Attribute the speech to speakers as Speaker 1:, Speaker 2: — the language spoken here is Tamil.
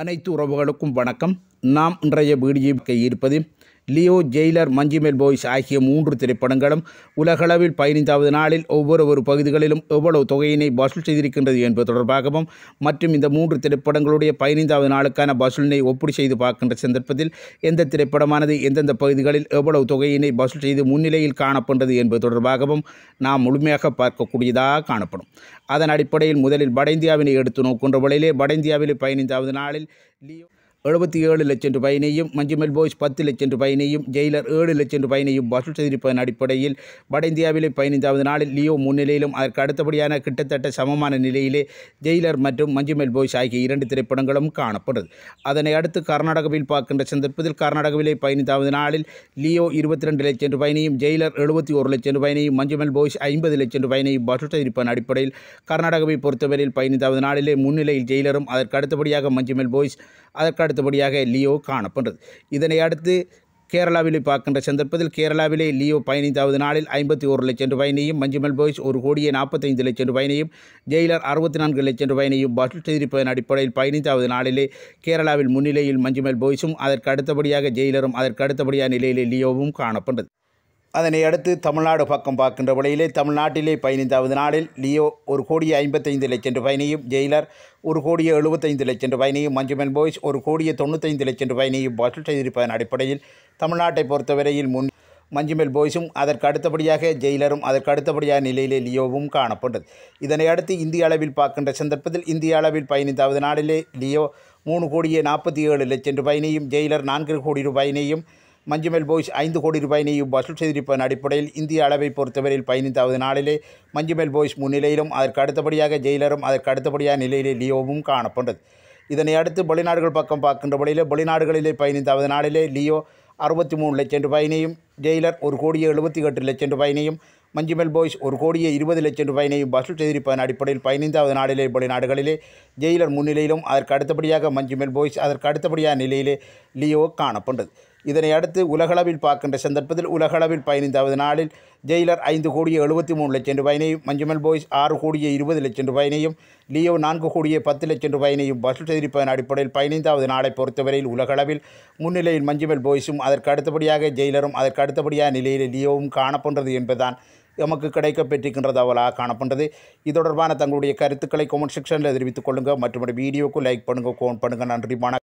Speaker 1: அனைத்து உறவுகளுக்கும் வணக்கம் நாம் இன்றைய வீடியோக்கு இருப்பது லியோ ஜெயிலர் மஞ்சிமெல் பாய்ஸ் ஆகிய மூன்று திரைப்படங்களும் உலகளவில் பதினைந்தாவது நாளில் ஒவ்வொரு ஒரு பகுதிகளிலும் எவ்வளவு தொகையினை வசூல் செய்திருக்கின்றது என்பது தொடர்பாகவும் மற்றும் இந்த மூன்று திரைப்படங்களுடைய பதினைந்தாவது நாளுக்கான வசூலினை ஒப்படி செய்து பார்க்கின்ற சந்தர்ப்பத்தில் எந்த திரைப்படமானது எந்தெந்த பகுதிகளில் எவ்வளவு தொகையினை வசூல் செய்து முன்னிலையில் காணப்பட்டது என்பது தொடர்பாகவும் நாம் முழுமையாக பார்க்கக்கூடியதாக காணப்படும் அதன் அடிப்படையில் முதலில் வட இந்தியாவினை எடுத்து நோக்கின்ற வழியிலே வட இந்தியாவிலே பதினைந்தாவது நாளில் லியோ எழுபத்தி ஏழு லட்சம் ரூபாயினையும் மஞ்சுமெல் போய்ஸ் பத்து லட்சம் ரூபாயினையும் ஜெயிலர் ஏழு லட்சம் ரூபாயினையும் வசூல் செய்திருப்பதன் அடிப்படையில் வட இந்தியாவிலே பதினைந்தாவது நாளில் லியோ முன்னிலையிலும் அதற்கு அடுத்தபடியான கிட்டத்தட்ட சமமான நிலையிலே ஜெயிலர் மற்றும் மஞ்சுமெல் போய்ஸ் ஆகிய இரண்டு திரைப்படங்களும் காணப்படுது அதனை அடுத்து கர்நாடகாவில் பார்க்கின்ற சந்தர்ப்பத்தில் கர்நாடகாவிலே பதினைந்தாவது நாளில் லியோ இருபத்தி ரெண்டு லட்சம் ரூபாயினையும் ஜெயிலர் எழுபத்தி ஒரு லட்சம் ரூபாயினையும் மஞ்சுமெல் போய்ஸ் ஐம்பது லட்சம் ரூபாயினையும் வசூல் செய்திருப்பதன் அடிப்படையில் கர்நாடகாவை பொறுத்தவரையில் பதினைந்தாவது நாளிலே முன்னிலையில் ஜெயிலரும் அதற்கு அடுத்தபடியாக மஞ்சுமெல் போய்ஸ் அதற்கு அடுத்தபடியாக லியோ காணப்படுறது இதனை அடுத்து கேரளாவிலே பார்க்கின்ற சந்தர்ப்பத்தில் கேரளாவிலே லியோ பதினைந்தாவது நாளில் ஐம்பத்தி ஒரு லட்சம் ரூபாயினையும் மஞ்சுமல் போய்ஸ் ஒரு கோடியே நாற்பத்தைந்து லட்சம் ரூபாயினையும் ஜெயிலர் அறுபத்தி நான்கு லட்சம் ரூபாயினையும் பட்ஜெட் செய்திருப்பதன் அடிப்படையில் பதினைந்தாவது நாளிலே கேரளாவில் முன்னிலையில் மஞ்சுமல் போய்ஸும் அதற்கு அடுத்தபடியாக ஜெயிலரும் அதற்கு அடுத்தபடியாக நிலையிலே லியோவும் காணப்பட்டது அதனை அடுத்து தமிழ்நாடு பக்கம் பார்க்கின்ற வழியிலே தமிழ்நாட்டிலே பதினைந்தாவது நாளில் லியோ ஒரு கோடியே ஐம்பத்தைந்து லட்சம் பயணியும் ஜெயிலர் ஒரு கோடியே எழுபத்தைந்து லட்சம் பயணியும் மஞ்சுமென் போய்ஸ் ஒரு கோடியே தொண்ணூத்தைந்து லட்சம் பயணியும் வசூல் செய்திருப்பதன் அடிப்படையில் தமிழ்நாட்டை பொறுத்தவரையில் முன் மஞ்சுமெல் போய்ஸும் அதற்கு அடுத்தபடியாக ஜெயிலரும் அதற்கு அடுத்தபடியாக நிலையிலே லியோவும் காணப்பட்டது இதனை அடுத்து இந்திய அளவில் பார்க்கின்ற சந்தர்ப்பத்தில் இந்திய அளவில் பதினைந்தாவது நாளிலே லியோ மூணு கோடியே நாற்பத்தி ஏழு லட்சம் ரூபாயினையும் ஜெயிலர் நான்கு கோடி ரூபாயினையும் மஞ்சுமெல் போய்ஸ் ஐந்து கோடி ரூபாயினையும் வசூல் செய்திருப்பதன் அடிப்படையில் இந்திய அளவை பொறுத்தவரையில் பதினைந்தாவது நாளிலே மஞ்சுமெல் போய்ஸ் முன்னிலையிலும் அதற்கு அடுத்தபடியாக ஜெயிலரும் அதற்கு அடுத்தபடியாக நிலையிலே லியோவும் காணப்பட்டது இதனை அடுத்து வெளிநாடுகள் பக்கம் பார்க்கின்ற வழியிலே வெளிநாடுகளிலே பதினைந்தாவது நாளிலே லியோ அறுபத்தி மூணு லட்சம் ரூபாயினையும் ஜெயிலர் ஒரு கோடியே எழுபத்தி எட்டு லட்சம் ரூபாயினையும் மஞ்சுமெல் போய்ஸ் ஒரு கோடியே இருபது லட்சம் ரூபாயினையும் வசூல் செய்திருப்பதன் அடிப்படையில் பதினைந்தாவது நாளிலே வெளிநாடுகளிலே ஜெயிலர் முன்னிலையிலும் அதற்கு அடுத்தபடியாக மஞ்சுமெல் போய்ஸ் அதற்கு அடுத்தபடியாக நிலையிலே லியோ காணப்பட்டது இதனை அடுத்து உலகளவில் பார்க்கின்ற சந்தர்ப்பத்தில் உலகளவில் பதினைந்தாவது நாளில் ஜெயிலர் ஐந்து கோடியே எழுபத்தி மூணு லட்சம் ரூபாயினையும் மஞ்சுமல் போய்ஸ் ஆறு கோடியே இருபது லட்சம் ரூபாயினையும் லியோ நான்கு கோடியே பத்து லட்சம் ரூபாயினையும் வசூல் செய்திருப்பதன் அடிப்படையில் பதினைந்தாவது நாளை பொறுத்தவரையில் உலகளவில் முன்னிலையில் மஞ்சுமல் போய்ஸும் அதற்கு அடுத்தபடியாக ஜெயிலரும் அதற்கு அடுத்தபடியாக நிலையில் லியோவும் காணப்படுறது என்பதுதான் எமக்கு கிடைக்கப்பெற்றிருக்கின்ற தகவலாக காணப்படுறது இது தொடர்பான தங்களுடைய கருத்துக்களை கொமெண்ட் செக்ஷனில் தெரிவித்துக் கொள்ளுங்கள் மற்றும் வீடியோவுக்கு லைக் பண்ணுங்கள் கோன் பண்ணுங்கள் நன்றி